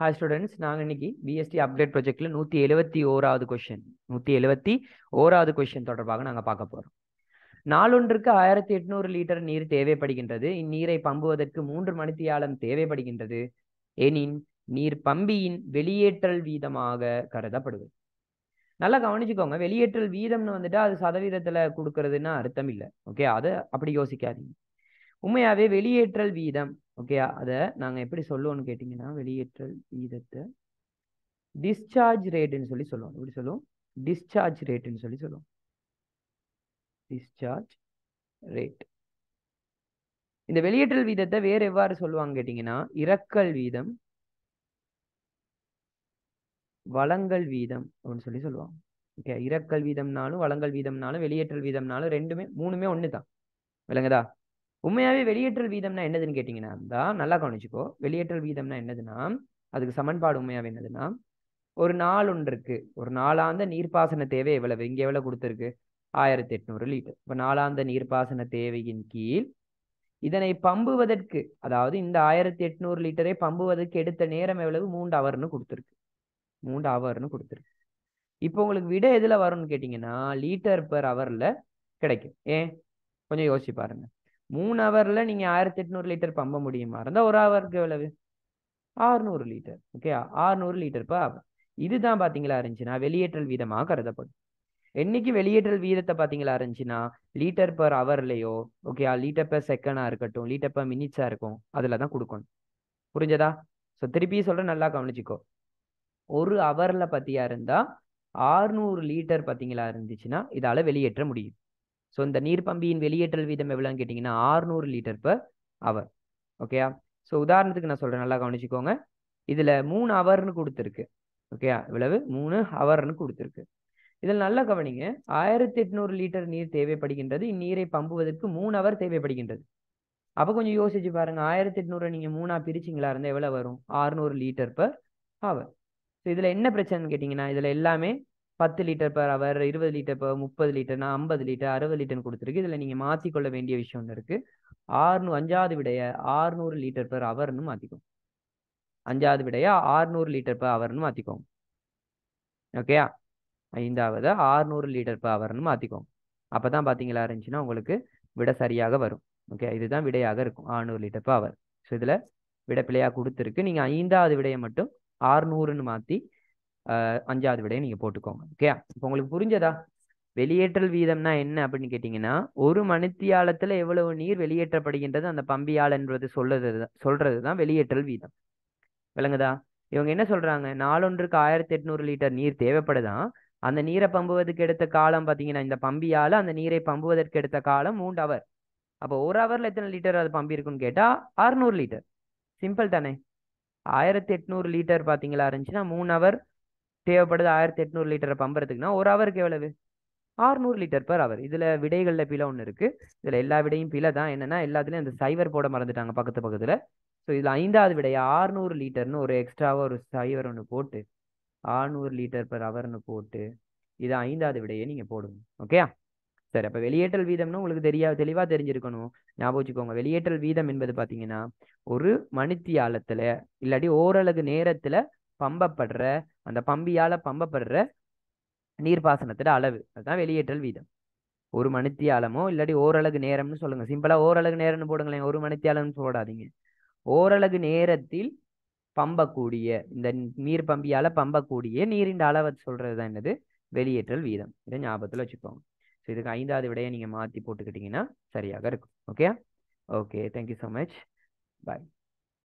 hi students நாங்கள் இன்னைக்கு BST update ப்ரொஜெக்டில் நூற்றி எழுபத்தி ஓராவது கொஷின் நூற்றி எழுபத்தி ஓராவது கொஷின் தொடர்பாக நாங்கள் பார்க்க போகிறோம் நாளொன்றுக்கு ஆயிரத்தி எட்நூறு லிட்டர் நீர் தேவைப்படுகின்றது இந்நீரை பம்புவதற்கு மூன்று மணித்தியாலம் தேவைப்படுகின்றது எனின் நீர் பம்பியின் வெளியேற்றல் வீதமாக கருதப்படுவது நல்லா கவனிச்சுக்கோங்க வெளியேற்றல் வீதம்னு வந்துட்டு அது சதவீதத்தில் கொடுக்கறதுன்னா அர்த்தம் இல்லை ஓகே அதை அப்படி யோசிக்காதீங்க உண்மையாகவே வெளியேற்றல் வீதம் ஓகே அதை நாங்கள் எப்படி சொல்லுவோம்னு கேட்டிங்கன்னா வெளியேற்றல் வீதத்தை டிஸ்சார்ஜ் ரேட்டுன்னு சொல்லி சொல்லுவோம் எப்படி சொல்லுவோம் டிஸ்சார்ஜ் ரேட்டுன்னு சொல்லி சொல்லுவோம் டிஸ்சார்ஜ் ரேட் இந்த வெளியேற்றல் வீதத்தை வேறு எவ்வாறு சொல்லுவாங்க கேட்டிங்கன்னா இறக்கல் வீதம் வளங்கள் வீதம் அப்படின்னு சொல்லி சொல்லுவாங்க ஓகே இறக்கல் வீதம்னாலும் வளங்கள் வீதம்னாலும் வெளியேற்றல் வீதம்னாலும் ரெண்டுமே மூணுமே ஒன்று தான் விளங்குதா உண்மையாகவே வெளியேற்றல் வீதம்னா என்னதுன்னு கேட்டிங்கன்னா தான் நல்லா கவனிச்சுக்கோ வெளியேற்றல் வீதம்னா என்னதுன்னா அதுக்கு சமன்பாடு உண்மையாகவே என்னதுன்னா ஒரு நாள் ஒன்று இருக்கு ஒரு நாளாந்த நீர்ப்பாசன தேவை எவ்வளவு இங்கே எவ்வளவு கொடுத்துருக்கு ஆயிரத்தி எட்நூறு லிட்டர் இப்போ நாளாந்த நீர்ப்பாசன தேவையின் கீழ் இதனை பம்புவதற்கு அதாவது இந்த ஆயிரத்தி எட்நூறு லிட்டரை பம்புவதற்கு எடுத்த நேரம் எவ்வளவு மூன்று அவர்னு கொடுத்துருக்கு மூன்று அவர்னு கொடுத்துருக்கு இப்போ உங்களுக்கு விட எதில் வரும்னு கேட்டிங்கன்னா லீட்டர் பெர் அவரில் கிடைக்கும் ஏன் கொஞ்சம் யோசிச்சு பாருங்கள் மூணு ஹவர்ல நீங்க ஆயிரத்தி எட்நூறு லிட்டர் பம்ப முடியுமா இருந்தா ஒரு ஹவருக்கு எவ்வளவு ஆறுநூறு லிட்டர் ஓகே ஆறுநூறு இப்போ இதுதான் பாத்தீங்களா இருந்துச்சுன்னா வெளியேற்றல் வீதமாக கருதப்படும் என்னைக்கு வெளியேற்றல் வீதத்தை பாத்தீங்களா இருந்துச்சுன்னா லீட்டர் பர் ஹவர்லயோ ஓகே லீட்டர் பர் செகண்டா இருக்கட்டும் லீட்டர் பர் மினிட்ஸா இருக்கும் அதுல தான் கொடுக்கணும் புரிஞ்சதா ஸோ திருப்பி சொல்றேன் நல்லா கவனிச்சுக்கோ ஒரு ஹவர்ல பத்தியா இருந்தா ஆறுநூறு லிட்டர் பாத்தீங்களா இருந்துச்சுன்னா இதால வெளியேற்ற முடியும் ஸோ இந்த நீர் பம்பியின் வெளியேற்றல் வீதம் எவ்வளோன்னு கேட்டிங்கன்னா ஆறுநூறு லிட்டர் பர் அவர் ஓகேயா ஸோ உதாரணத்துக்கு நான் சொல்கிறேன் நல்லா கவனிச்சுக்கோங்க இதில் மூணு அவர்னு கொடுத்துருக்கு ஓகேயா இவ்வளவு மூணு அவர்னு கொடுத்துருக்கு இதில் நல்லா கவனிங்க ஆயிரத்தி எட்நூறு லிட்டர் நீர் தேவைப்படுகின்றது இந்நீரை பம்புவதற்கு மூணு அவர் தேவைப்படுகின்றது அப்போ கொஞ்சம் யோசிச்சு பாருங்க ஆயிரத்தி எட்நூறு நீங்கள் மூணாக பிரிச்சிங்களா இருந்தால் எவ்வளோ வரும் ஆறுநூறு லிட்டர் பர் அவர் ஸோ இதில் என்ன பிரச்சனைன்னு கேட்டிங்கன்னா இதில் எல்லாமே பத்து லிட்டர் பர் அவர் இருபது லிட்டர் பர் முப்பது லிட்டர்னா ஐம்பது லிட்டர் அறுபது லிட்டர்னு கொடுத்துருக்கு இதில் நீங்கள் மாற்றிக்கொள்ள வேண்டிய விஷயம் ஒன்று இருக்குது ஆறுநூ அஞ்சாவது விடைய ஆறுநூறு லிட்டர் பர் அவர்னு மாற்றிக்கோம் அஞ்சாவது விடைய ஆறுநூறு லிட்டர் பர் அவர்னு மாற்றிக்கோங்க ஓகேயா ஐந்தாவது ஆறுநூறு லிட்டர் பர் அவர்னு மாற்றிக்கோங்க அப்போ தான் பார்த்தீங்களா இருந்துச்சுன்னா உங்களுக்கு விட சரியாக வரும் ஓகே இதுதான் விடையாக இருக்கும் ஆறுநூறு லிட்டர் பர் அவர் ஸோ இதில் விடைப்பிள்ளையாக கொடுத்துருக்கு நீங்கள் ஐந்தாவது விடையை மட்டும் ஆறுநூறுன்னு மாற்றி அஞ்சாவது விடையை நீங்கள் போட்டுக்கோங்க ஓகே இப்போ உங்களுக்கு புரிஞ்சதா வெளியேற்றல் வீதம்னா என்ன அப்படின்னு கேட்டிங்கன்னா ஒரு மணித்தியாலத்துல எவ்வளவு நீர் வெளியேற்றப்படுகின்றது அந்த பம்பியால் என்பது சொல்லுறது சொல்றது தான் வெளியேற்றல் வீதம் விளங்குதா இவங்க என்ன சொல்கிறாங்க நாளொன்றுக்கு ஆயிரத்தி எட்நூறு லிட்டர் நீர் தேவைப்படுதான் அந்த நீரை பம்புவதற்கு எடுத்த காலம் பார்த்தீங்கன்னா இந்த பம்பியால் அந்த நீரை பம்புவதற்கு எடுத்த காலம் மூன்று அவர் அப்போ ஒரு ஹவர்ல எத்தனை லிட்டர் அது பம்பி இருக்குன்னு கேட்டா அறுநூறு லிட்டர் சிம்பிள் தானே ஆயிரத்தி எட்நூறு லிட்டர் பாத்தீங்களா இருந்துச்சுன்னா மூணு அவர் தேவைப்படுது ஆயிரத்தி எட்நூறு லிட்டரை பம்புறதுக்குன்னா ஒரு ஹவருக்கு எவ்வளவு ஆறுநூறு லிட்டர் பர் அவர் இதில் விடைகளில் பிழை ஒன்று இருக்குது இதில் எல்லா விடையும் பிழை தான் என்னென்னா எல்லாத்துலேயும் அந்த சைவர் போட மறந்துட்டாங்க பக்கத்து பக்கத்தில் ஸோ இதில் ஐந்தாவது விடை ஆறுநூறு லிட்டர்னு ஒரு எக்ஸ்ட்ராவாக ஒரு சைவர் ஒன்று போட்டு ஆறுநூறு லிட்டர் பர் அவர்னு போட்டு இது ஐந்தாவது விடையை நீங்கள் போடுங்க ஓகேயா சரி அப்போ வெளியேற்றல் வீதம்னு உங்களுக்கு தெரியா தெளிவாக தெரிஞ்சிருக்கணும் ஞாபகம் வச்சுக்கோங்க வெளியேற்றல் வீதம் என்பது பார்த்தீங்கன்னா ஒரு மணித்தியாலத்தில் இல்லாட்டி ஓரளவு நேரத்தில் பம்பப்படுற அந்த பம்பியால் பம்பப்படுற நீர்ப்பாசனத்தோட அளவு அதுதான் வெளியேற்றல் வீதம் ஒரு மணித்தியாலமோ இல்லாட்டி ஓரளவு நேரம்னு சொல்லுங்க சிம்பிளா ஓரளவு நேரம்னு போடுங்களேன் ஒரு மணித்தியாலம்னு போடாதீங்க ஓரளவு நேரத்தில் பம்பக்கூடிய இந்த நீர் பம்பியால பம்பக்கூடிய நீரின் அளவை சொல்கிறது தான் என்னது வெளியேற்றல் வீதம் இதை ஞாபகத்தில் வச்சுக்கோங்க ஸோ இதுக்கு ஐந்தாவது விடையை நீங்கள் மாற்றி போட்டுக்கிட்டிங்கன்னா சரியாக இருக்கும் okay okay thank you so much பாய்